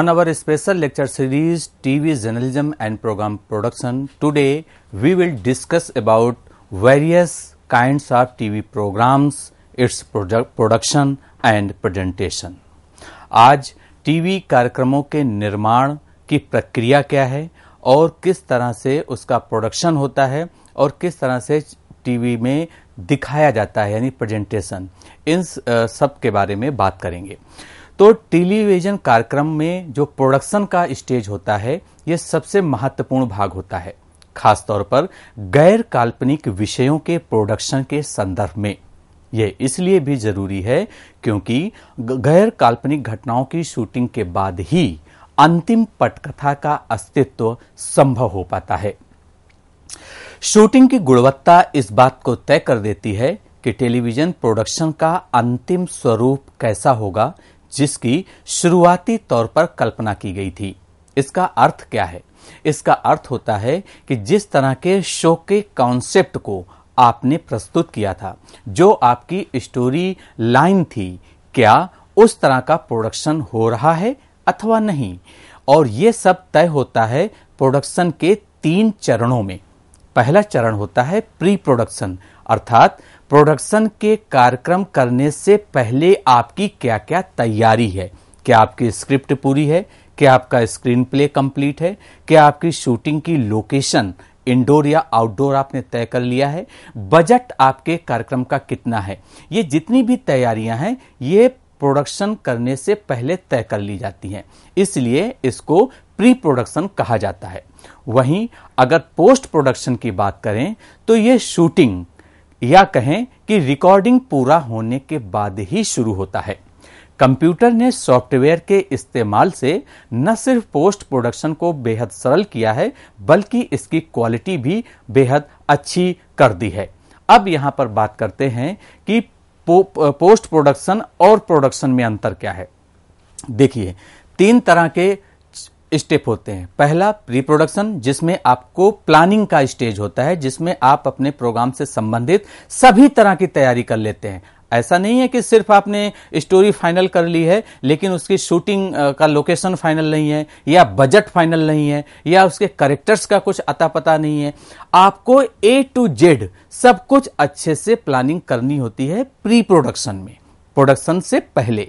on our special lecture series TV journalism and program production today we will discuss about various kinds of TV programs its produ production and presentation आज TV कार्यक्रमों के निर्माण की प्रक्रिया क्या है और किस तरह से उसका प्रोडक्शन होता है और किस तरह से टीवी में दिखाया जाता है यानी प्रेजेंटेशन इन सब के बारे में बात करेंगे तो टेलीविजन कार्यक्रम में जो प्रोडक्शन का स्टेज होता है यह सबसे महत्वपूर्ण भाग होता है खासतौर पर गैर काल्पनिक विषयों के प्रोडक्शन के संदर्भ में यह इसलिए भी जरूरी है क्योंकि गैर काल्पनिक घटनाओं की शूटिंग के बाद ही अंतिम पटकथा का अस्तित्व संभव हो पाता है शूटिंग की गुणवत्ता इस बात को तय कर देती है कि टेलीविजन प्रोडक्शन का अंतिम स्वरूप कैसा होगा जिसकी शुरुआती तौर पर कल्पना की गई थी इसका अर्थ क्या है इसका अर्थ होता है कि जिस तरह के शो के कॉन्सेप्ट को आपने प्रस्तुत किया था जो आपकी स्टोरी लाइन थी क्या उस तरह का प्रोडक्शन हो रहा है अथवा नहीं और ये सब तय होता है प्रोडक्शन के तीन चरणों में पहला चरण होता है प्री प्रोडक्शन अर्थात प्रोडक्शन के कार्यक्रम करने से पहले आपकी क्या क्या तैयारी है क्या आपकी स्क्रिप्ट पूरी है क्या आपका स्क्रीन प्ले कंप्लीट है क्या आपकी शूटिंग की लोकेशन इंडोर या आउटडोर आपने तय कर लिया है बजट आपके कार्यक्रम का कितना है ये जितनी भी तैयारियां हैं ये प्रोडक्शन करने से पहले तय कर ली जाती हैं इसलिए इसको प्री प्रोडक्शन कहा जाता है वहीं अगर पोस्ट प्रोडक्शन की बात करें तो ये शूटिंग या कहें कि रिकॉर्डिंग पूरा होने के बाद ही शुरू होता है कंप्यूटर ने सॉफ्टवेयर के इस्तेमाल से न सिर्फ पोस्ट प्रोडक्शन को बेहद सरल किया है बल्कि इसकी क्वालिटी भी बेहद अच्छी कर दी है अब यहां पर बात करते हैं कि पो, पोस्ट प्रोडक्शन और प्रोडक्शन में अंतर क्या है देखिए तीन तरह के स्टेप होते हैं पहला प्री प्रोडक्शन जिसमें आपको प्लानिंग का स्टेज होता है जिसमें आप अपने प्रोग्राम से संबंधित सभी तरह की तैयारी कर लेते हैं ऐसा नहीं है कि सिर्फ आपने स्टोरी फाइनल कर ली है लेकिन उसकी शूटिंग का लोकेशन फाइनल नहीं है या बजट फाइनल नहीं है या उसके करेक्टर्स का कुछ अता पता नहीं है आपको ए टू जेड सब कुछ अच्छे से प्लानिंग करनी होती है प्री प्रोडक्शन में प्रोडक्शन से पहले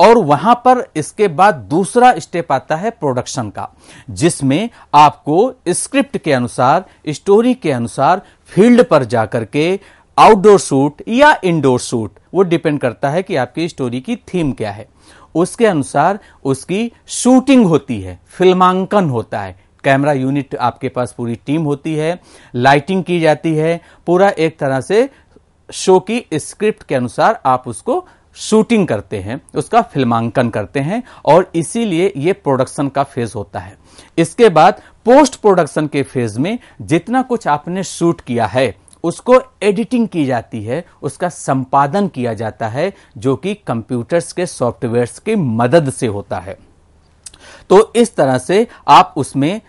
और वहां पर इसके बाद दूसरा स्टेप आता है प्रोडक्शन का जिसमें आपको स्क्रिप्ट के अनुसार स्टोरी के अनुसार फील्ड पर जाकर के आउटडोर शूट या इंडोर शूट वो डिपेंड करता है कि आपकी स्टोरी की थीम क्या है उसके अनुसार उसकी शूटिंग होती है फिल्मांकन होता है कैमरा यूनिट आपके पास पूरी टीम होती है लाइटिंग की जाती है पूरा एक तरह से शो की स्क्रिप्ट के अनुसार आप उसको शूटिंग करते हैं उसका फिल्मांकन करते हैं और इसीलिए ये प्रोडक्शन का फेज होता है इसके बाद पोस्ट प्रोडक्शन के फेज में जितना कुछ आपने शूट किया है उसको एडिटिंग की जाती है उसका संपादन किया जाता है जो कि कंप्यूटर्स के सॉफ्टवेयर्स की मदद से होता है तो इस तरह से आप उसमें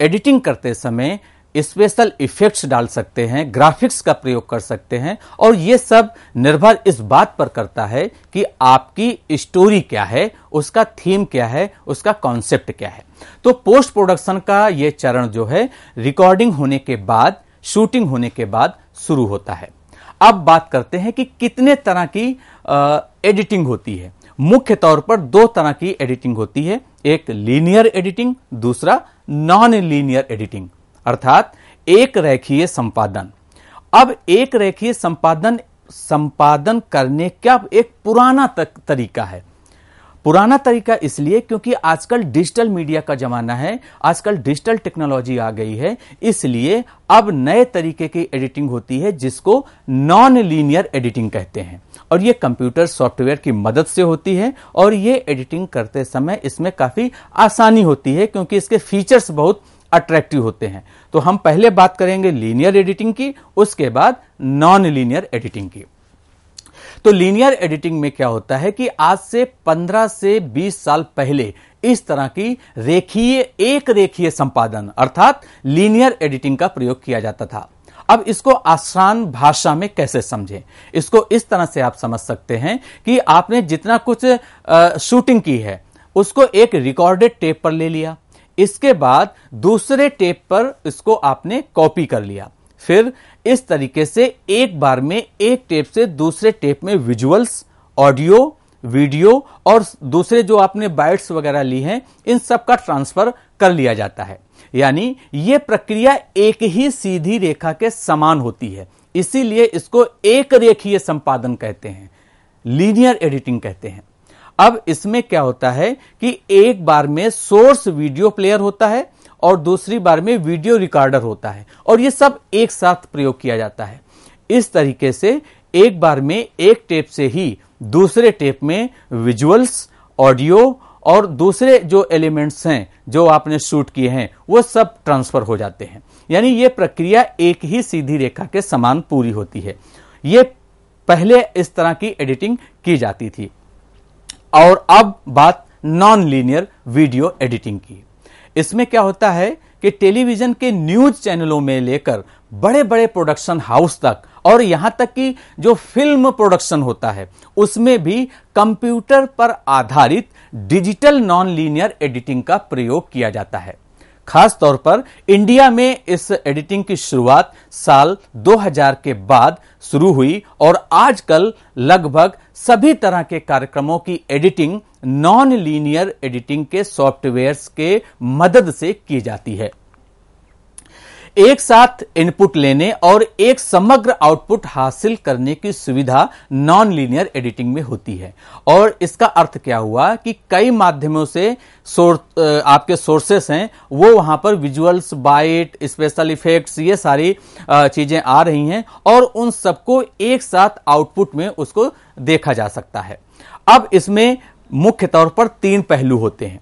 एडिटिंग करते समय स्पेशल इफेक्ट्स डाल सकते हैं ग्राफिक्स का प्रयोग कर सकते हैं और ये सब निर्भर इस बात पर करता है कि आपकी स्टोरी क्या है उसका थीम क्या है उसका कॉन्सेप्ट क्या है तो पोस्ट प्रोडक्शन का ये चरण जो है रिकॉर्डिंग होने के बाद शूटिंग होने के बाद शुरू होता है अब बात करते हैं कि कितने तरह की आ, एडिटिंग होती है मुख्य तौर पर दो तरह की एडिटिंग होती है एक लीनियर एडिटिंग दूसरा नॉन लीनियर एडिटिंग अर्थात एक रेखीय संपादन अब एक रेखीय संपादन संपादन करने का एक पुराना तरीका है पुराना तरीका इसलिए क्योंकि आजकल डिजिटल मीडिया का जमाना है आजकल डिजिटल टेक्नोलॉजी आ गई है इसलिए अब नए तरीके की एडिटिंग होती है जिसको नॉन लीनियर एडिटिंग कहते हैं और ये कंप्यूटर सॉफ्टवेयर की मदद से होती है और ये एडिटिंग करते समय इसमें काफी आसानी होती है क्योंकि इसके फीचर्स बहुत अट्रैक्टिव होते हैं तो हम पहले बात करेंगे लीनियर एडिटिंग की उसके बाद नॉन लीनियर एडिटिंग की तो लीनियर एडिटिंग में क्या होता है कि आज से 15 से 20 साल पहले इस तरह की रेखीय एक रेखीय संपादन अर्थात लीनियर एडिटिंग का प्रयोग किया जाता था अब इसको आसान भाषा में कैसे समझें इसको इस तरह से आप समझ सकते हैं कि आपने जितना कुछ आ, शूटिंग की है उसको एक रिकॉर्डेड टेप पर ले लिया इसके बाद दूसरे टेप पर इसको आपने कॉपी कर लिया फिर इस तरीके से एक बार में एक टेप से दूसरे टेप में विजुअल्स ऑडियो वीडियो और दूसरे जो आपने बाइट्स वगैरह ली हैं इन सब का ट्रांसफर कर लिया जाता है यानी यह प्रक्रिया एक ही सीधी रेखा के समान होती है इसीलिए इसको एक रेखीय संपादन कहते हैं लीनियर एडिटिंग कहते हैं अब इसमें क्या होता है कि एक बार में सोर्स वीडियो प्लेयर होता है और दूसरी बार में वीडियो रिकॉर्डर होता है और ये सब एक साथ प्रयोग किया जाता है इस तरीके से एक बार में एक टेप से ही दूसरे टेप में विजुअल्स ऑडियो और दूसरे जो एलिमेंट्स हैं जो आपने शूट किए हैं वो सब ट्रांसफर हो जाते हैं यानी ये प्रक्रिया एक ही सीधी रेखा के समान पूरी होती है ये पहले इस तरह की एडिटिंग की जाती थी और अब बात नॉन लीनियर वीडियो एडिटिंग की इसमें क्या होता है कि टेलीविजन के न्यूज चैनलों में लेकर बड़े बड़े प्रोडक्शन हाउस तक और यहां तक कि जो फिल्म प्रोडक्शन होता है उसमें भी कंप्यूटर पर आधारित डिजिटल नॉन लीनियर एडिटिंग का प्रयोग किया जाता है खास तौर पर इंडिया में इस एडिटिंग की शुरुआत साल 2000 के बाद शुरू हुई और आजकल लगभग सभी तरह के कार्यक्रमों की एडिटिंग नॉन लीनियर एडिटिंग के सॉफ्टवेयर्स के मदद से की जाती है एक साथ इनपुट लेने और एक समग्र आउटपुट हासिल करने की सुविधा नॉन लीनियर एडिटिंग में होती है और इसका अर्थ क्या हुआ कि कई माध्यमों से सोर, आपके सोर्सेस हैं वो वहां पर विजुअल्स बाइट स्पेशल इफेक्ट्स ये सारी चीजें आ रही हैं और उन सबको एक साथ आउटपुट में उसको देखा जा सकता है अब इसमें मुख्य तौर पर तीन पहलू होते हैं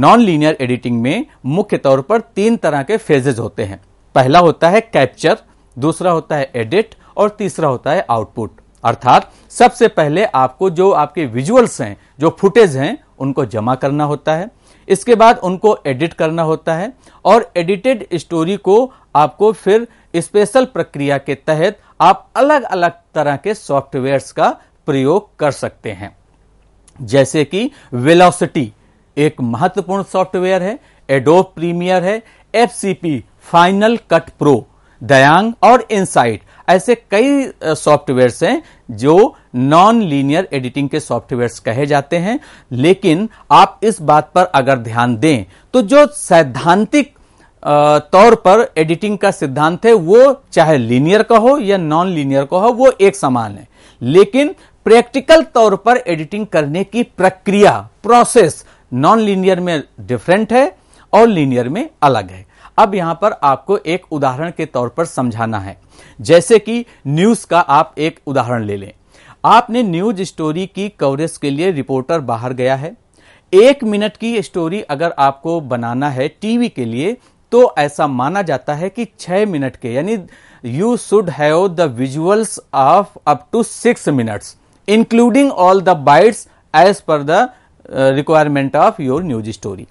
नॉन लीनियर एडिटिंग में मुख्य तौर पर तीन तरह के फेजेज होते हैं पहला होता है कैप्चर दूसरा होता है एडिट और तीसरा होता है आउटपुट अर्थात सबसे पहले आपको जो आपके विजुअल्स हैं जो फुटेज हैं उनको जमा करना होता है इसके बाद उनको एडिट करना होता है और एडिटेड स्टोरी को आपको फिर स्पेशल प्रक्रिया के तहत आप अलग अलग तरह के सॉफ्टवेयर्स का प्रयोग कर सकते हैं जैसे कि वेलोसिटी एक महत्वपूर्ण सॉफ्टवेयर है एडोब प्रीमियर है एफ फाइनल कट प्रो दयांग और इनसाइट ऐसे कई सॉफ्टवेयर्स हैं जो नॉन लीनियर एडिटिंग के सॉफ्टवेयर्स कहे जाते हैं लेकिन आप इस बात पर अगर ध्यान दें तो जो सैद्धांतिक तौर पर एडिटिंग का सिद्धांत है वो चाहे लीनियर का हो या नॉन लीनियर का हो वो एक समान है लेकिन प्रैक्टिकल तौर पर एडिटिंग करने की प्रक्रिया प्रोसेस नॉन लीनियर में डिफरेंट है और लीनियर में अलग है अब यहां पर आपको एक उदाहरण के तौर पर समझाना है जैसे कि न्यूज का आप एक उदाहरण ले लें आपने न्यूज स्टोरी की कवरेज के लिए रिपोर्टर बाहर गया है एक मिनट की स्टोरी अगर आपको बनाना है टीवी के लिए तो ऐसा माना जाता है कि छह मिनट के यानी you should have the visuals of up to six minutes including all the bites as per the requirement of your news story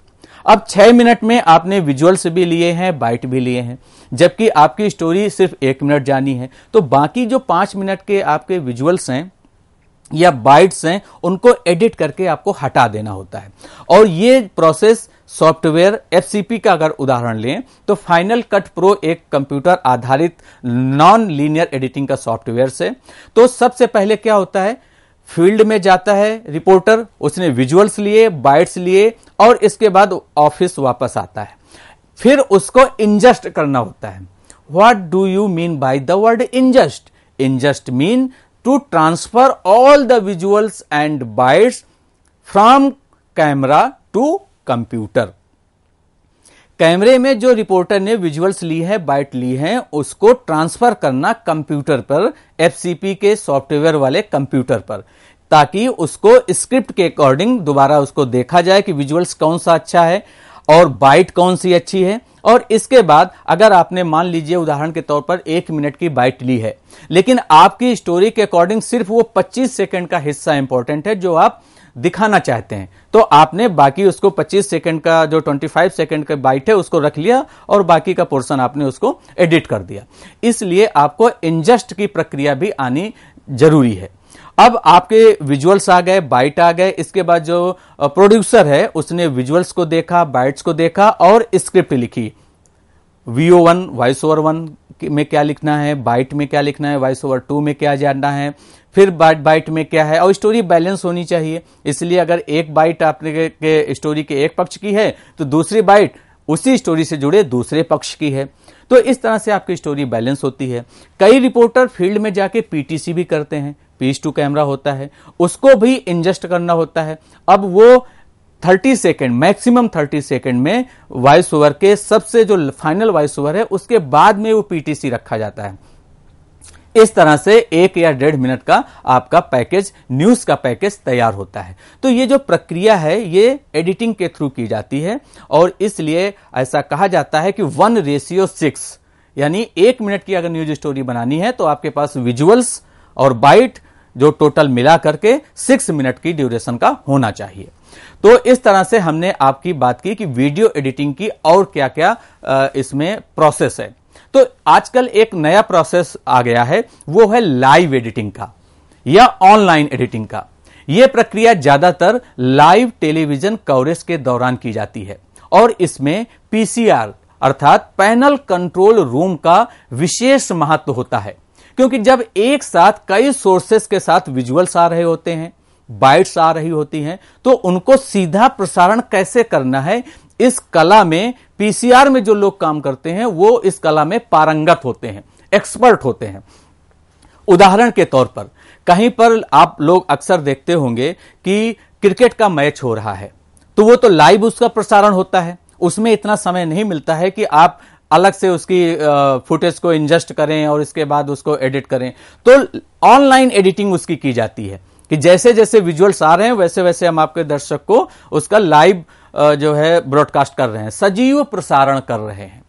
अब छह मिनट में आपने विजुअल्स भी लिए हैं बाइट भी लिए हैं जबकि आपकी स्टोरी सिर्फ एक मिनट जानी है तो बाकी जो पांच मिनट के आपके विजुअल्स हैं या बाइट्स हैं उनको एडिट करके आपको हटा देना होता है और ये प्रोसेस सॉफ्टवेयर एफसीपी का अगर उदाहरण लें तो फाइनल कट प्रो एक कंप्यूटर आधारित नॉन लीनियर एडिटिंग का सॉफ्टवेयर से तो सबसे पहले क्या होता है फील्ड में जाता है रिपोर्टर उसने विजुअल्स लिए बाइट्स लिए और इसके बाद ऑफिस वापस आता है फिर उसको इंजस्ट करना होता है what do you mean by the word ingest ingest mean to transfer all the visuals and bites from camera to computer कैमरे में जो रिपोर्टर ने विजुअल्स ली है बाइट ली है उसको ट्रांसफर करना कंप्यूटर पर एफसीपी के सॉफ्टवेयर वाले कंप्यूटर पर ताकि उसको स्क्रिप्ट के अकॉर्डिंग दोबारा उसको देखा जाए कि विजुअल्स कौन सा अच्छा है और बाइट कौन सी अच्छी है और इसके बाद अगर आपने मान लीजिए उदाहरण के तौर पर एक मिनट की बाइट ली है लेकिन आपकी स्टोरी के अकॉर्डिंग सिर्फ वो 25 सेकंड का हिस्सा इंपॉर्टेंट है जो आप दिखाना चाहते हैं तो आपने बाकी उसको 25 सेकंड का जो 25 सेकंड का बाइट है उसको रख लिया और बाकी का पोर्शन आपने उसको एडिट कर दिया इसलिए आपको इंजस्ट की प्रक्रिया भी आनी जरूरी है अब आपके विजुअल्स आ गए बाइट आ गए इसके बाद जो प्रोड्यूसर है उसने विजुअल्स को देखा बाइट्स को देखा और स्क्रिप्ट लिखी VO one voice over one में क्या लिखना है बाइट में क्या लिखना है वॉइस ओवर टू में क्या जानना है फिर बाइट बाइट में क्या है और स्टोरी बैलेंस होनी चाहिए इसलिए अगर एक बाइट आपने के, के स्टोरी के एक पक्ष की है तो दूसरी बाइट उसी स्टोरी से जुड़े दूसरे पक्ष की है तो इस तरह से आपकी स्टोरी बैलेंस होती है कई रिपोर्टर फील्ड में जाके पीटीसी भी करते हैं पीस टू कैमरा होता है उसको भी इंजस्ट करना होता है अब वो thirty second maximum thirty second में वॉइस ओवर के सबसे जो फाइनल वॉइस ओवर है उसके बाद में वो पीटीसी रखा जाता है इस तरह से एक या डेढ़ मिनट का आपका पैकेज न्यूज का पैकेज तैयार होता है तो ये जो प्रक्रिया है ये एडिटिंग के थ्रू की जाती है और इसलिए ऐसा कहा जाता है कि वन रेशियो सिक्स यानी एक मिनट की अगर न्यूज स्टोरी बनानी है तो आपके पास विजुअल्स और बाइट जो टोटल मिला करके सिक्स मिनट की ड्यूरेशन का होना चाहिए तो इस तरह से हमने आपकी बात की कि वीडियो एडिटिंग की और क्या क्या इसमें प्रोसेस है तो आजकल एक नया प्रोसेस आ गया है वो है लाइव एडिटिंग का या ऑनलाइन एडिटिंग का यह प्रक्रिया ज्यादातर लाइव टेलीविजन कवरेज के दौरान की जाती है और इसमें पीसीआर अर्थात पैनल कंट्रोल रूम का विशेष महत्व होता है क्योंकि जब एक साथ कई सोर्सेस के साथ विजुअल्स आ रहे होते हैं बाइट्स आ रही होती हैं तो उनको सीधा प्रसारण कैसे करना है इस कला में पीसीआर में जो लोग काम करते हैं वो इस कला में पारंगत होते हैं एक्सपर्ट होते हैं उदाहरण के तौर पर कहीं पर आप लोग अक्सर देखते होंगे कि क्रिकेट का मैच हो रहा है तो वो तो लाइव उसका प्रसारण होता है उसमें इतना समय नहीं मिलता है कि आप अलग से उसकी फुटेज को इंजस्ट करें और इसके बाद उसको एडिट करें तो ऑनलाइन एडिटिंग उसकी की जाती है कि जैसे जैसे विजुअल्स आ रहे हैं वैसे वैसे हम आपके दर्शक को उसका लाइव जो है ब्रॉडकास्ट कर रहे हैं सजीव प्रसारण कर रहे हैं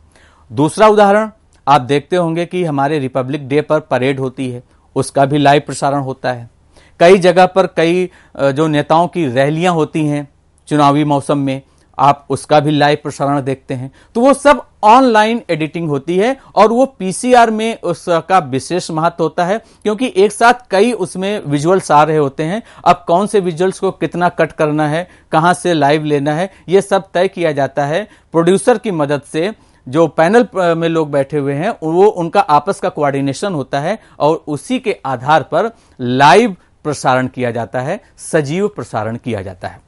दूसरा उदाहरण आप देखते होंगे कि हमारे रिपब्लिक डे पर परेड होती है उसका भी लाइव प्रसारण होता है कई जगह पर कई जो नेताओं की रैलियां होती हैं चुनावी मौसम में आप उसका भी लाइव प्रसारण देखते हैं तो वो सब ऑनलाइन एडिटिंग होती है और वो पीसीआर में उसका विशेष महत्व होता है क्योंकि एक साथ कई उसमें विजुअल्स आ रहे होते हैं अब कौन से विजुअल्स को कितना कट करना है कहां से लाइव लेना है ये सब तय किया जाता है प्रोड्यूसर की मदद से जो पैनल में लोग बैठे हुए हैं वो उनका आपस का कोऑर्डिनेशन होता है और उसी के आधार पर लाइव प्रसारण किया जाता है सजीव प्रसारण किया जाता है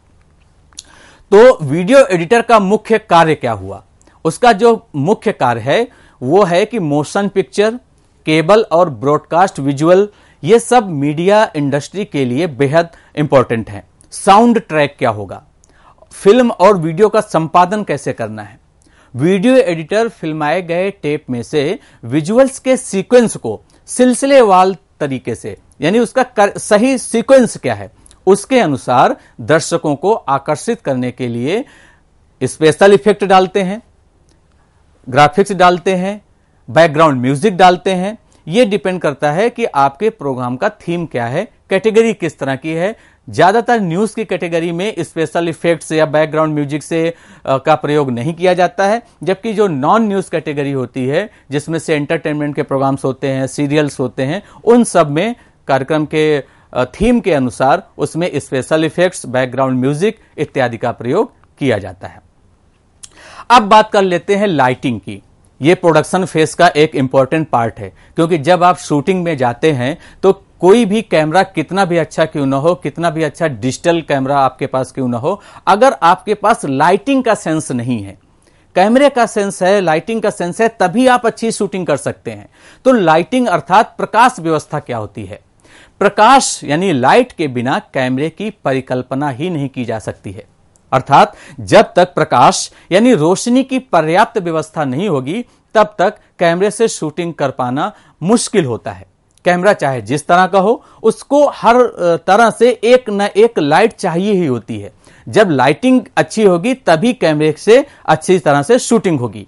तो वीडियो एडिटर का मुख्य कार्य क्या हुआ उसका जो मुख्य कार्य है वो है कि मोशन पिक्चर केबल और ब्रॉडकास्ट विजुअल ये सब मीडिया इंडस्ट्री के लिए बेहद इंपॉर्टेंट है साउंड ट्रैक क्या होगा फिल्म और वीडियो का संपादन कैसे करना है वीडियो एडिटर फिल्माए गए टेप में से विजुअल्स के सीक्वेंस को वाल तरीके से यानी उसका कर, सही सीक्वेंस क्या है उसके अनुसार दर्शकों को आकर्षित करने के लिए स्पेशल इफेक्ट डालते हैं ग्राफिक्स डालते हैं बैकग्राउंड म्यूजिक डालते हैं ये डिपेंड करता है कि आपके प्रोग्राम का थीम क्या है कैटेगरी किस तरह की है ज्यादातर न्यूज की कैटेगरी में स्पेशल इफेक्ट्स या बैकग्राउंड म्यूजिक से आ, का प्रयोग नहीं किया जाता है जबकि जो नॉन न्यूज कैटेगरी होती है जिसमें से एंटरटेनमेंट के प्रोग्राम्स होते हैं सीरियल्स होते हैं उन सब में कार्यक्रम के थीम के अनुसार उसमें स्पेशल इफेक्ट्स बैकग्राउंड म्यूजिक इत्यादि का प्रयोग किया जाता है अब बात कर लेते हैं लाइटिंग की ये प्रोडक्शन फेस का एक इम्पॉर्टेंट पार्ट है क्योंकि जब आप शूटिंग में जाते हैं तो कोई भी कैमरा कितना भी अच्छा क्यों ना हो कितना भी अच्छा डिजिटल कैमरा आपके पास क्यों ना हो अगर आपके पास लाइटिंग का सेंस नहीं है कैमरे का सेंस है लाइटिंग का सेंस है तभी आप अच्छी शूटिंग कर सकते हैं तो लाइटिंग अर्थात प्रकाश व्यवस्था क्या होती है प्रकाश यानी लाइट के बिना कैमरे की परिकल्पना ही नहीं की जा सकती है अर्थात जब तक प्रकाश यानी रोशनी की पर्याप्त व्यवस्था नहीं होगी तब तक कैमरे से शूटिंग कर पाना मुश्किल होता है कैमरा चाहे जिस तरह का हो उसको हर तरह से एक न एक लाइट चाहिए ही होती है जब लाइटिंग अच्छी होगी तभी कैमरे से अच्छी तरह से शूटिंग होगी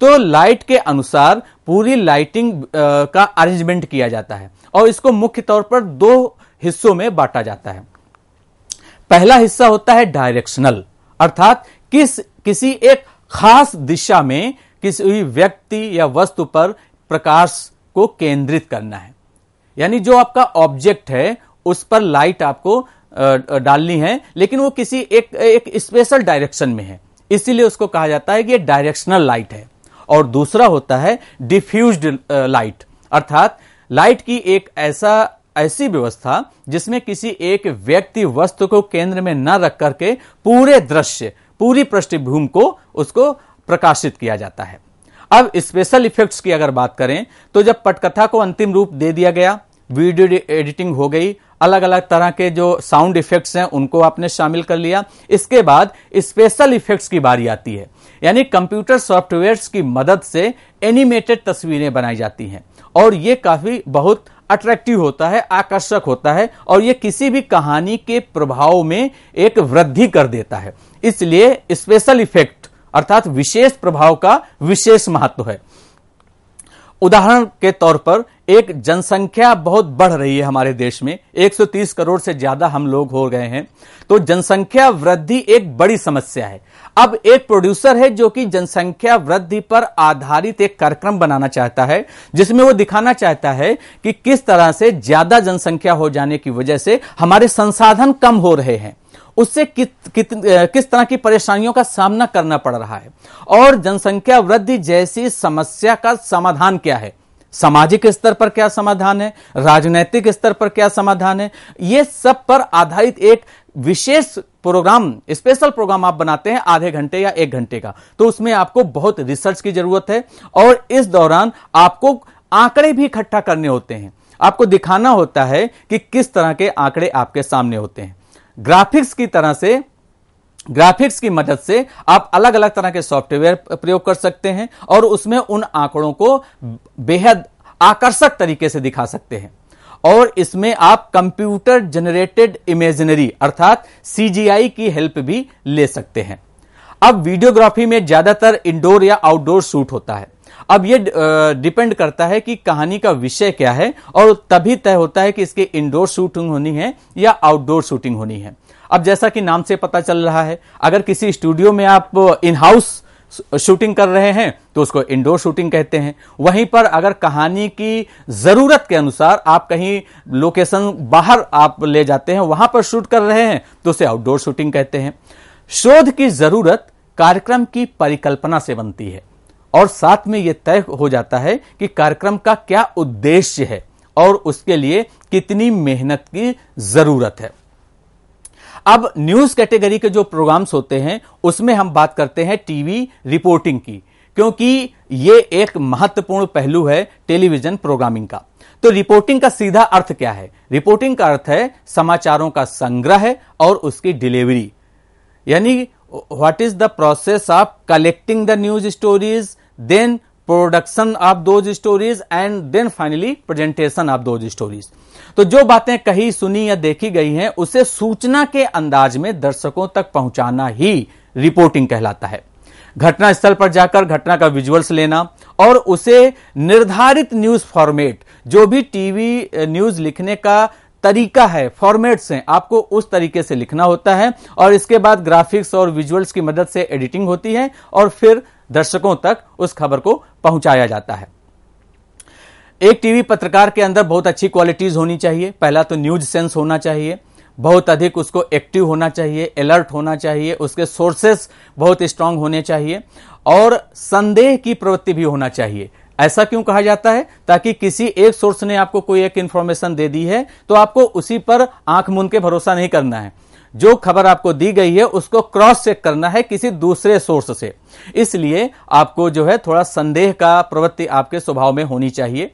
तो लाइट के अनुसार पूरी लाइटिंग का अरेंजमेंट किया जाता है और इसको मुख्य तौर पर दो हिस्सों में बांटा जाता है पहला हिस्सा होता है डायरेक्शनल अर्थात किस किसी एक खास दिशा में किसी व्यक्ति या वस्तु पर प्रकाश को केंद्रित करना है यानी जो आपका ऑब्जेक्ट है उस पर लाइट आपको डालनी है लेकिन वो किसी एक एक स्पेशल डायरेक्शन में है इसीलिए उसको कहा जाता है कि ये डायरेक्शनल लाइट है और दूसरा होता है डिफ्यूज लाइट अर्थात लाइट की एक ऐसा ऐसी व्यवस्था जिसमें किसी एक व्यक्ति वस्तु को केंद्र में न रख करके पूरे दृश्य पूरी पृष्ठभूमि को उसको प्रकाशित किया जाता है अब स्पेशल इफेक्ट्स की अगर बात करें तो जब पटकथा को अंतिम रूप दे दिया गया वीडियो एडिटिंग हो गई अलग अलग तरह के जो साउंड इफेक्ट्स हैं उनको आपने शामिल कर लिया इसके बाद स्पेशल इफेक्ट्स की बारी आती है यानी कंप्यूटर सॉफ्टवेयर्स की मदद से एनिमेटेड तस्वीरें बनाई जाती हैं और ये काफ़ी बहुत अट्रैक्टिव होता है आकर्षक होता है और ये किसी भी कहानी के प्रभाव में एक वृद्धि कर देता है इसलिए स्पेशल इफेक्ट अर्थात विशेष प्रभाव का विशेष महत्व है उदाहरण के तौर पर एक जनसंख्या बहुत बढ़ रही है हमारे देश में 130 करोड़ से ज्यादा हम लोग हो गए हैं तो जनसंख्या वृद्धि एक बड़ी समस्या है अब एक प्रोड्यूसर है जो कि जनसंख्या वृद्धि पर आधारित एक कार्यक्रम बनाना चाहता है जिसमें वो दिखाना चाहता है कि किस तरह से ज्यादा जनसंख्या हो जाने की वजह से हमारे संसाधन कम हो रहे हैं उससे कि, कि, किस तरह की परेशानियों का सामना करना पड़ रहा है और जनसंख्या वृद्धि जैसी समस्या का समाधान क्या है सामाजिक स्तर पर क्या समाधान है राजनैतिक स्तर पर क्या समाधान है ये सब पर आधारित एक विशेष प्रोग्राम स्पेशल प्रोग्राम आप बनाते हैं आधे घंटे या एक घंटे का तो उसमें आपको बहुत रिसर्च की जरूरत है और इस दौरान आपको आंकड़े भी इकट्ठा करने होते हैं आपको दिखाना होता है कि किस तरह के आंकड़े आपके सामने होते हैं ग्राफिक्स की तरह से ग्राफिक्स की मदद से आप अलग अलग तरह के सॉफ्टवेयर प्रयोग कर सकते हैं और उसमें उन आंकड़ों को बेहद आकर्षक तरीके से दिखा सकते हैं और इसमें आप कंप्यूटर जनरेटेड इमेजिनरी अर्थात सीजीआई की हेल्प भी ले सकते हैं अब वीडियोग्राफी में ज्यादातर इंडोर या आउटडोर शूट होता है अब ये डिपेंड करता है कि कहानी का विषय क्या है और तभी तय होता है कि इसके इंडोर शूटिंग होनी है या आउटडोर शूटिंग होनी है अब जैसा कि नाम से पता चल रहा है अगर किसी स्टूडियो में आप इन हाउस शूटिंग कर रहे हैं तो उसको इंडोर शूटिंग कहते हैं वहीं पर अगर कहानी की ज़रूरत के अनुसार आप कहीं लोकेशन बाहर आप ले जाते हैं वहां पर शूट कर रहे हैं तो उसे आउटडोर शूटिंग कहते हैं शोध की ज़रूरत कार्यक्रम की परिकल्पना से बनती है और साथ में यह तय हो जाता है कि कार्यक्रम का क्या उद्देश्य है और उसके लिए कितनी मेहनत की ज़रूरत है अब न्यूज कैटेगरी के जो प्रोग्राम्स होते हैं उसमें हम बात करते हैं टीवी रिपोर्टिंग की क्योंकि ये एक महत्वपूर्ण पहलू है टेलीविजन प्रोग्रामिंग का तो रिपोर्टिंग का सीधा अर्थ क्या है रिपोर्टिंग का अर्थ है समाचारों का संग्रह और उसकी डिलीवरी यानी what is the process of collecting the news stories then production of those stories and then finally presentation of those stories तो जो बातें कही सुनी या देखी गई हैं उसे सूचना के अंदाज में दर्शकों तक पहुंचाना ही रिपोर्टिंग कहलाता है घटना स्थल पर जाकर घटना का विजुअल्स लेना और उसे निर्धारित न्यूज फॉर्मेट जो भी टीवी न्यूज लिखने का तरीका है फॉर्मेट्स हैं आपको उस तरीके से लिखना होता है और इसके बाद ग्राफिक्स और विजुअल्स की मदद से एडिटिंग होती है और फिर दर्शकों तक उस खबर को पहुंचाया जाता है एक टीवी पत्रकार के अंदर बहुत अच्छी क्वालिटीज़ होनी चाहिए पहला तो न्यूज सेंस होना चाहिए बहुत अधिक उसको एक्टिव होना चाहिए अलर्ट होना चाहिए उसके सोर्सेस बहुत स्ट्रांग होने चाहिए और संदेह की प्रवृत्ति भी होना चाहिए ऐसा क्यों कहा जाता है ताकि किसी एक सोर्स ने आपको कोई एक इन्फॉर्मेशन दे दी है तो आपको उसी पर आंख मूंद के भरोसा नहीं करना है जो खबर आपको दी गई है उसको क्रॉस चेक करना है किसी दूसरे सोर्स से इसलिए आपको जो है थोड़ा संदेह का प्रवृत्ति आपके स्वभाव में होनी चाहिए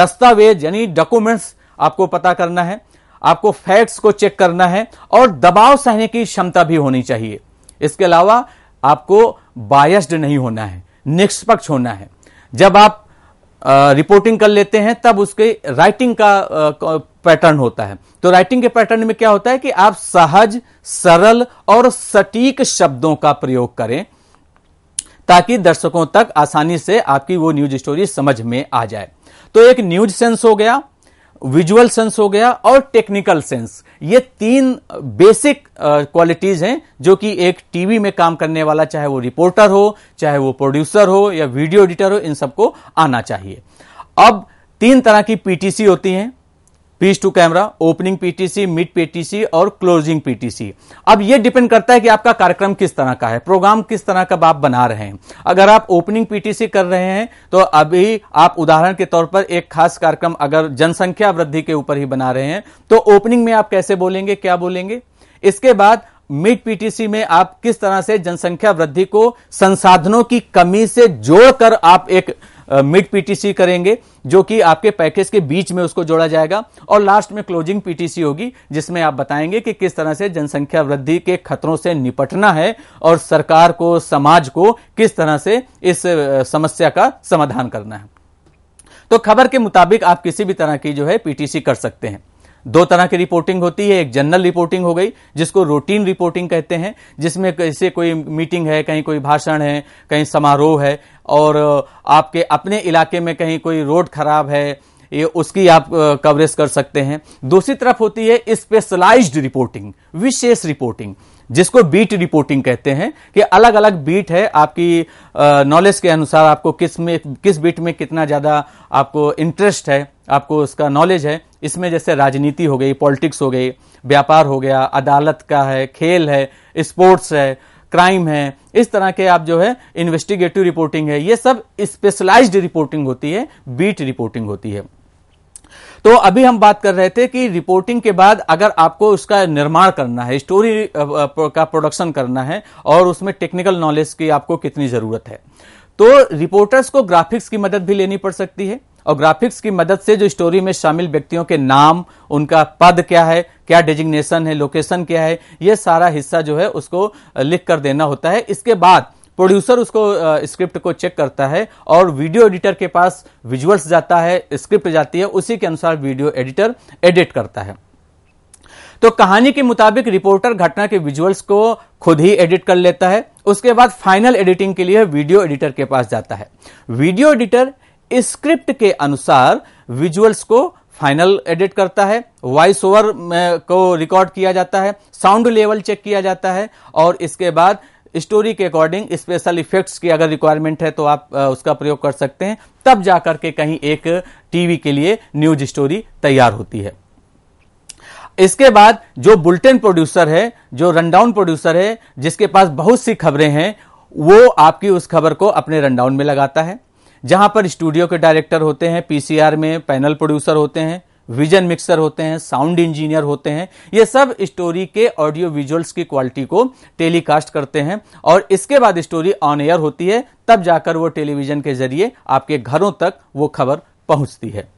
दस्तावेज यानी डॉक्यूमेंट्स आपको पता करना है आपको फैक्ट्स को चेक करना है और दबाव सहने की क्षमता भी होनी चाहिए इसके अलावा आपको बायस्ड नहीं होना है निष्पक्ष होना है जब आप रिपोर्टिंग कर लेते हैं तब उसके राइटिंग का पैटर्न होता है तो राइटिंग के पैटर्न में क्या होता है कि आप सहज सरल और सटीक शब्दों का प्रयोग करें ताकि दर्शकों तक आसानी से आपकी वो न्यूज स्टोरी समझ में आ जाए तो एक न्यूज सेंस हो गया विजुअल सेंस हो गया और टेक्निकल सेंस ये तीन बेसिक क्वालिटीज हैं जो कि एक टीवी में काम करने वाला चाहे वो रिपोर्टर हो चाहे वो प्रोड्यूसर हो या वीडियो एडिटर हो इन सबको आना चाहिए अब तीन तरह की पीटीसी होती हैं piece to camera opening PTC mid PTC और क्लोजिंग पीटीसी अब ये डिपेंड करता है कि आपका कार्यक्रम किस तरह का है प्रोग्राम किस तरह का आप बना रहे हैं अगर आप ओपनिंग पीटीसी कर रहे हैं तो अभी आप उदाहरण के तौर पर एक खास कार्यक्रम अगर जनसंख्या वृद्धि के ऊपर ही बना रहे हैं तो ओपनिंग में आप कैसे बोलेंगे क्या बोलेंगे इसके बाद मिड पीटीसी में आप किस तरह से जनसंख्या वृद्धि को संसाधनों की कमी से जोड़कर आप एक मिड पीटीसी करेंगे जो कि आपके पैकेज के बीच में उसको जोड़ा जाएगा और लास्ट में क्लोजिंग पीटीसी होगी जिसमें आप बताएंगे कि किस तरह से जनसंख्या वृद्धि के खतरों से निपटना है और सरकार को समाज को किस तरह से इस समस्या का समाधान करना है तो खबर के मुताबिक आप किसी भी तरह की जो है पीटीसी कर सकते हैं दो तरह की रिपोर्टिंग होती है एक जनरल रिपोर्टिंग हो गई जिसको रूटीन रिपोर्टिंग कहते हैं जिसमें कैसे कोई मीटिंग है कहीं कोई भाषण है कहीं समारोह है और आपके अपने इलाके में कहीं कोई रोड खराब है ये उसकी आप कवरेज कर सकते हैं दूसरी तरफ होती है स्पेशलाइज्ड रिपोर्टिंग विशेष रिपोर्टिंग जिसको बीट रिपोर्टिंग कहते हैं कि अलग अलग बीट है आपकी नॉलेज के अनुसार आपको किस में किस बीट में कितना ज़्यादा आपको इंटरेस्ट है आपको उसका नॉलेज है इसमें जैसे राजनीति हो गई पॉलिटिक्स हो गई व्यापार हो गया अदालत का है खेल है स्पोर्ट्स है क्राइम है इस तरह के आप जो है इन्वेस्टिगेटिव रिपोर्टिंग है ये सब स्पेशलाइज्ड रिपोर्टिंग होती है बीट रिपोर्टिंग होती है तो अभी हम बात कर रहे थे कि रिपोर्टिंग के बाद अगर आपको उसका निर्माण करना है स्टोरी का प्रोडक्शन करना है और उसमें टेक्निकल नॉलेज की आपको कितनी जरूरत है तो रिपोर्टर्स को ग्राफिक्स की मदद भी लेनी पड़ सकती है और ग्राफिक्स की मदद से जो स्टोरी में शामिल व्यक्तियों के नाम उनका पद क्या है क्या डेजिग्नेशन है लोकेशन क्या है ये सारा हिस्सा जो है उसको लिख कर देना होता है इसके बाद प्रोड्यूसर उसको स्क्रिप्ट को चेक करता है और वीडियो एडिटर के पास विजुअल्स जाता है स्क्रिप्ट जाती है उसी के अनुसार वीडियो एडिटर एडिट करता है तो कहानी के मुताबिक रिपोर्टर घटना के विजुअल्स को खुद ही एडिट कर लेता है उसके बाद फाइनल एडिटिंग के लिए वीडियो एडिटर के पास जाता है वीडियो एडिटर स्क्रिप्ट के अनुसार विजुअल्स को फाइनल एडिट करता है वॉइस ओवर को रिकॉर्ड किया जाता है साउंड लेवल चेक किया जाता है और इसके बाद स्टोरी के अकॉर्डिंग स्पेशल इफेक्ट्स की अगर रिक्वायरमेंट है तो आप उसका प्रयोग कर सकते हैं तब जाकर के कहीं एक टीवी के लिए न्यूज स्टोरी तैयार होती है इसके बाद जो बुलेटिन प्रोड्यूसर है जो रनडाउन प्रोड्यूसर है जिसके पास बहुत सी खबरें हैं वो आपकी उस खबर को अपने रनडाउन में लगाता है जहां पर स्टूडियो के डायरेक्टर होते हैं पीसीआर में पैनल प्रोड्यूसर होते हैं विजन मिक्सर होते हैं साउंड इंजीनियर होते हैं ये सब स्टोरी के ऑडियो विजुअल्स की क्वालिटी को टेलीकास्ट करते हैं और इसके बाद स्टोरी ऑन एयर होती है तब जाकर वो टेलीविजन के जरिए आपके घरों तक वो खबर पहुंचती है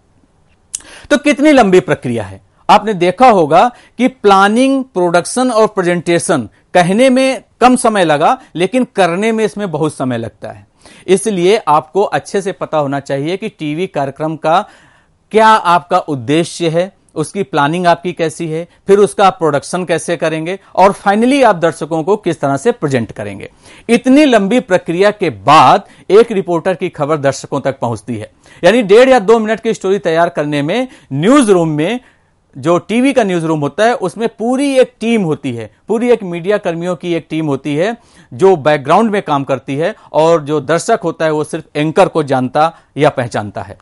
तो कितनी लंबी प्रक्रिया है आपने देखा होगा कि प्लानिंग प्रोडक्शन और प्रेजेंटेशन कहने में कम समय लगा लेकिन करने में इसमें बहुत समय लगता है इसलिए आपको अच्छे से पता होना चाहिए कि टीवी कार्यक्रम का क्या आपका उद्देश्य है उसकी प्लानिंग आपकी कैसी है फिर उसका आप प्रोडक्शन कैसे करेंगे और फाइनली आप दर्शकों को किस तरह से प्रेजेंट करेंगे इतनी लंबी प्रक्रिया के बाद एक रिपोर्टर की खबर दर्शकों तक पहुंचती है यानी डेढ़ या दो मिनट की स्टोरी तैयार करने में न्यूज रूम में जो टीवी का न्यूज रूम होता है उसमें पूरी एक टीम होती है पूरी एक मीडिया कर्मियों की एक टीम होती है जो बैकग्राउंड में काम करती है और जो दर्शक होता है वो सिर्फ एंकर को जानता या पहचानता है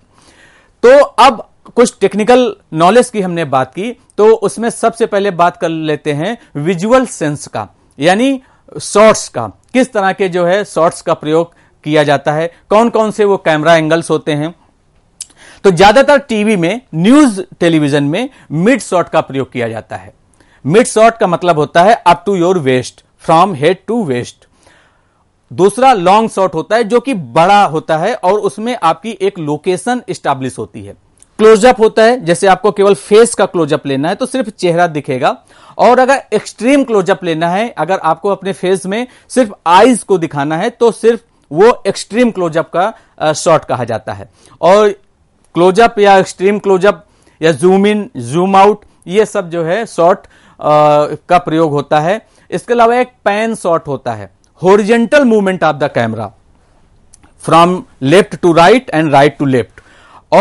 तो अब कुछ टेक्निकल नॉलेज की हमने बात की तो उसमें सबसे पहले बात कर लेते हैं विजुअल सेंस का यानी शॉर्ट्स का किस तरह के जो है शॉर्ट्स का प्रयोग किया जाता है कौन कौन से वो कैमरा एंगल्स होते हैं तो ज्यादातर टीवी में न्यूज टेलीविजन में मिड शॉट का प्रयोग किया जाता है मिड शॉट का मतलब होता है up to your waist from head to waist दूसरा लॉन्ग शॉट होता है जो कि बड़ा होता है और उसमें आपकी एक लोकेशन स्टाब्लिश होती है क्लोजअप होता है जैसे आपको केवल फेस का क्लोजअप लेना है तो सिर्फ चेहरा दिखेगा और अगर एक्सट्रीम क्लोजअप लेना है अगर आपको अपने फेस में सिर्फ आईज को दिखाना है तो सिर्फ वो एक्सट्रीम क्लोजअप का शॉट कहा जाता है और क्लोजअप या एक्सट्रीम क्लोजअप या जूम इन जूम आउट ये सब जो है शॉर्ट का प्रयोग होता है इसके अलावा एक पैन शॉट होता है horizontal movement of the camera from left to right and right to left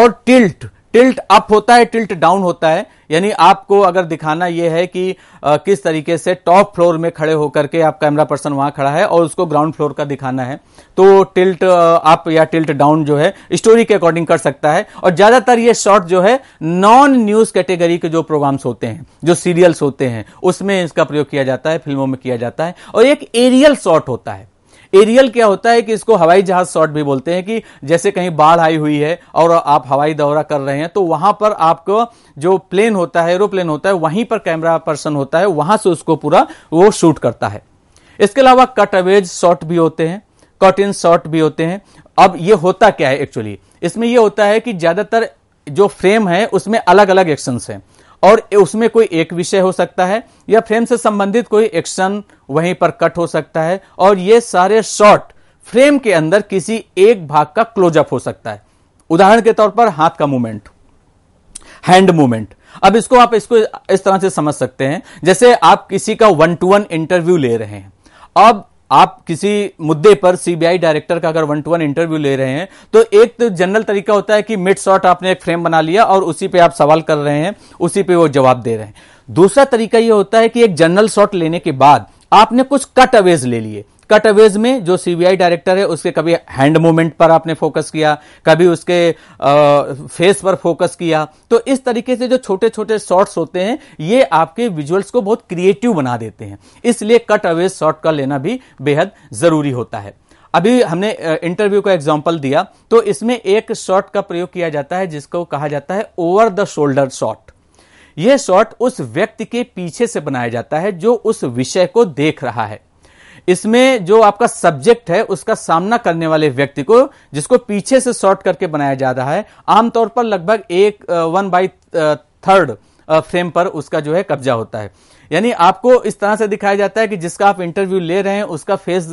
और टिल्ट टिल्ट अप होता है टिल्ट डाउन होता है यानी आपको अगर दिखाना यह है कि आ, किस तरीके से टॉप फ्लोर में खड़े होकर के आप कैमरा पर्सन वहां खड़ा है और उसको ग्राउंड फ्लोर का दिखाना है तो टिल्ट अप या टिल्ट डाउन जो है स्टोरी के अकॉर्डिंग कर सकता है और ज्यादातर ये शॉर्ट जो है नॉन न्यूज कैटेगरी के जो प्रोग्राम्स होते हैं जो सीरियल्स होते हैं उसमें इसका प्रयोग किया जाता है फिल्मों में किया जाता है और एक एरियल शॉर्ट होता है एरियल क्या होता है कि इसको हवाई जहाज शॉट भी बोलते हैं कि जैसे कहीं बाढ़ आई हुई है और आप हवाई दौरा कर रहे हैं तो वहां पर आपको जो प्लेन होता है एरोप्लेन होता है वहीं पर कैमरा पर्सन होता है वहां से उसको पूरा वो शूट करता है इसके अलावा कट अवेज शॉट भी होते हैं कट इन शॉट भी होते हैं अब ये होता क्या है एक्चुअली इसमें यह होता है कि ज्यादातर जो फ्रेम है उसमें अलग अलग एक्शंस हैं और उसमें कोई एक विषय हो सकता है या फ्रेम से संबंधित कोई एक्शन वहीं पर कट हो सकता है और ये सारे शॉट फ्रेम के अंदर किसी एक भाग का क्लोजअप हो सकता है उदाहरण के तौर पर हाथ का मूवमेंट हैंड मूवमेंट अब इसको आप इसको इस तरह से समझ सकते हैं जैसे आप किसी का वन टू वन इंटरव्यू ले रहे हैं अब आप किसी मुद्दे पर सीबीआई डायरेक्टर का अगर वन टू वन इंटरव्यू ले रहे हैं तो एक तो जनरल तरीका होता है कि मिड शॉर्ट आपने एक फ्रेम बना लिया और उसी पे आप सवाल कर रहे हैं उसी पे वो जवाब दे रहे हैं दूसरा तरीका ये होता है कि एक जनरल शॉट लेने के बाद आपने कुछ कट अवेज ले लिए कटअवेज में जो सीबीआई डायरेक्टर है उसके कभी हैंड मूवमेंट पर आपने फोकस किया कभी उसके आ, फेस पर फोकस किया तो इस तरीके से जो छोटे छोटे शॉर्ट्स होते हैं ये आपके विजुअल्स को बहुत क्रिएटिव बना देते हैं इसलिए कट अवेज शॉर्ट का लेना भी बेहद जरूरी होता है अभी हमने इंटरव्यू का एग्जाम्पल दिया तो इसमें एक शॉट का प्रयोग किया जाता है जिसको कहा जाता है ओवर द शोल्डर शॉट यह शॉट उस व्यक्ति के पीछे से बनाया जाता है जो उस विषय को देख रहा है इसमें जो आपका सब्जेक्ट है उसका सामना करने वाले व्यक्ति को जिसको पीछे से शॉर्ट करके बनाया जा रहा है आमतौर पर लगभग एक वन बाई थर्ड फ्रेम पर उसका जो है कब्जा होता है यानी आपको इस तरह से दिखाया जाता है कि जिसका आप इंटरव्यू ले रहे हैं उसका फेस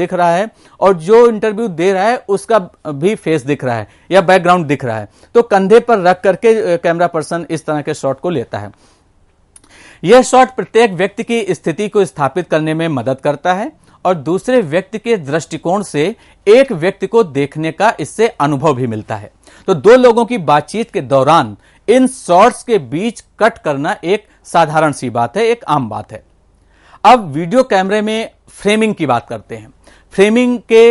दिख रहा है और जो इंटरव्यू दे रहा है उसका भी फेस दिख रहा है या बैकग्राउंड दिख रहा है तो कंधे पर रख करके कैमरा पर्सन इस तरह के शॉट को लेता है यह शॉट प्रत्येक व्यक्ति की स्थिति को स्थापित करने में मदद करता है और दूसरे व्यक्ति के दृष्टिकोण से एक व्यक्ति को देखने का इससे अनुभव भी मिलता है तो दो लोगों की बातचीत के दौरान इन शॉर्ट्स के बीच कट करना एक साधारण सी बात है एक आम बात है अब वीडियो कैमरे में फ्रेमिंग की बात करते हैं फ्रेमिंग के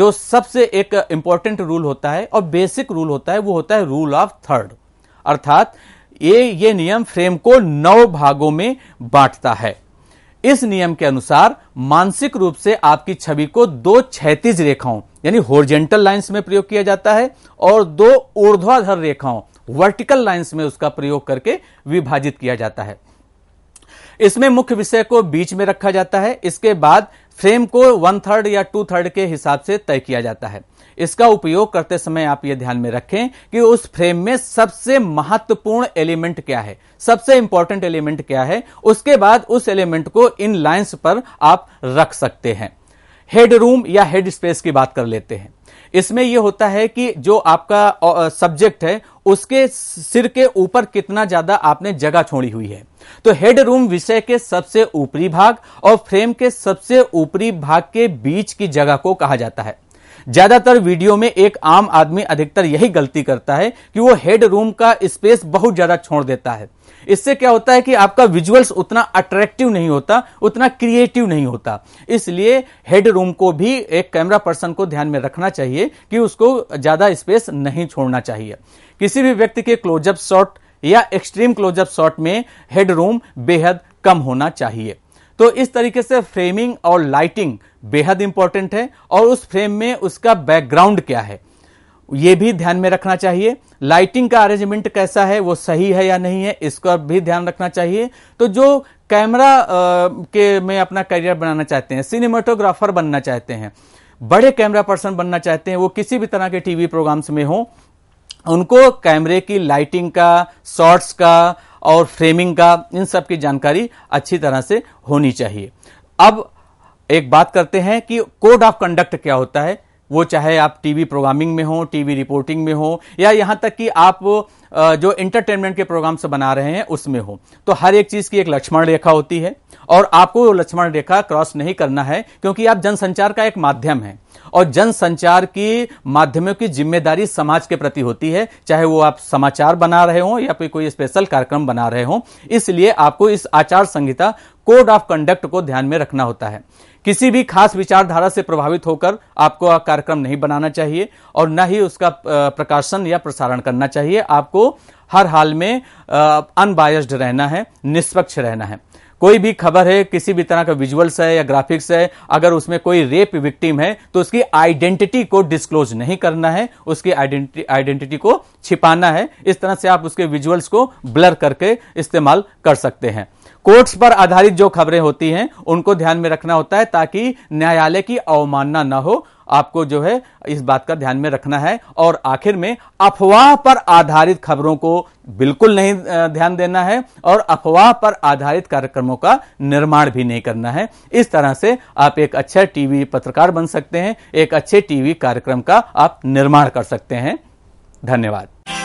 जो सबसे एक इंपॉर्टेंट रूल होता है और बेसिक रूल होता है वो होता है रूल ऑफ थर्ड अर्थात ये ये नियम फ्रेम को नौ भागों में बांटता है इस नियम के अनुसार मानसिक रूप से आपकी छवि को दो क्षैतिज रेखाओं यानी होर्जेंटल लाइंस में प्रयोग किया जाता है और दो ऊर्ध्वाधर रेखाओं वर्टिकल लाइंस में उसका प्रयोग करके विभाजित किया जाता है इसमें मुख्य विषय को बीच में रखा जाता है इसके बाद फ्रेम को वन थर्ड या टू थर्ड के हिसाब से तय किया जाता है इसका उपयोग करते समय आप ये ध्यान में रखें कि उस फ्रेम में सबसे महत्वपूर्ण एलिमेंट क्या है सबसे इंपॉर्टेंट एलिमेंट क्या है उसके बाद उस एलिमेंट को इन लाइन्स पर आप रख सकते हैं हेड रूम या हेड स्पेस की बात कर लेते हैं इसमें यह होता है कि जो आपका सब्जेक्ट है उसके सिर के ऊपर कितना ज्यादा आपने जगह छोड़ी हुई है तो हेड रूम विषय के सबसे ऊपरी भाग और फ्रेम के सबसे ऊपरी भाग के बीच की जगह को कहा जाता है ज्यादातर वीडियो में एक आम आदमी अधिकतर यही गलती करता है कि वो हेड रूम का स्पेस बहुत ज्यादा छोड़ देता है इससे क्या होता है कि आपका विजुअल्स उतना अट्रैक्टिव नहीं होता उतना क्रिएटिव नहीं होता इसलिए हेड रूम को भी एक कैमरा पर्सन को ध्यान में रखना चाहिए कि उसको ज्यादा स्पेस नहीं छोड़ना चाहिए किसी भी व्यक्ति के क्लोजअप शॉट या एक्सट्रीम क्लोजअप शॉट में हेड रूम बेहद कम होना चाहिए तो इस तरीके से फ्रेमिंग और लाइटिंग बेहद इंपॉर्टेंट है और उस फ्रेम में उसका बैकग्राउंड क्या है ये भी ध्यान में रखना चाहिए लाइटिंग का अरेंजमेंट कैसा है वो सही है या नहीं है इसका भी ध्यान रखना चाहिए तो जो कैमरा के में अपना करियर बनाना चाहते हैं सिनेमाटोग्राफर बनना चाहते हैं बड़े कैमरा पर्सन बनना चाहते हैं वो किसी भी तरह के टीवी प्रोग्राम्स में हो उनको कैमरे की लाइटिंग का शॉट्स का और फ्रेमिंग का इन सब की जानकारी अच्छी तरह से होनी चाहिए अब एक बात करते हैं कि कोड ऑफ कंडक्ट क्या होता है वो चाहे आप टीवी प्रोग्रामिंग में हो टीवी रिपोर्टिंग में हो या यहां तक कि आप जो इंटरटेनमेंट के प्रोग्राम से बना रहे हैं उसमें हो तो हर एक चीज़ की एक लक्ष्मण रेखा होती है और आपको लक्ष्मण रेखा क्रॉस नहीं करना है क्योंकि आप जनसंचार का एक माध्यम है और जन संचार की माध्यमों की जिम्मेदारी समाज के प्रति होती है चाहे वो आप समाचार बना रहे हो या फिर कोई स्पेशल कार्यक्रम बना रहे हो इसलिए आपको इस आचार संहिता कोड ऑफ कंडक्ट को ध्यान में रखना होता है किसी भी खास विचारधारा से प्रभावित होकर आपको कार्यक्रम नहीं बनाना चाहिए और न ही उसका प्रकाशन या प्रसारण करना चाहिए आपको हर हाल में अनबायस्ड रहना है निष्पक्ष रहना है कोई भी खबर है किसी भी तरह का विजुअल्स है या ग्राफिक्स है अगर उसमें कोई रेप विक्टिम है तो उसकी आइडेंटिटी को डिस्क्लोज नहीं करना है उसकी आइडेंटिटी को छिपाना है इस तरह से आप उसके विजुअल्स को ब्लर करके इस्तेमाल कर सकते हैं कोर्ट्स पर आधारित जो खबरें होती हैं उनको ध्यान में रखना होता है ताकि न्यायालय की अवमानना न हो आपको जो है इस बात का ध्यान में रखना है और आखिर में अफवाह पर आधारित खबरों को बिल्कुल नहीं ध्यान देना है और अफवाह पर आधारित कार्यक्रमों का निर्माण भी नहीं करना है इस तरह से आप एक अच्छा टीवी पत्रकार बन सकते हैं एक अच्छे टीवी कार्यक्रम का आप निर्माण कर सकते हैं धन्यवाद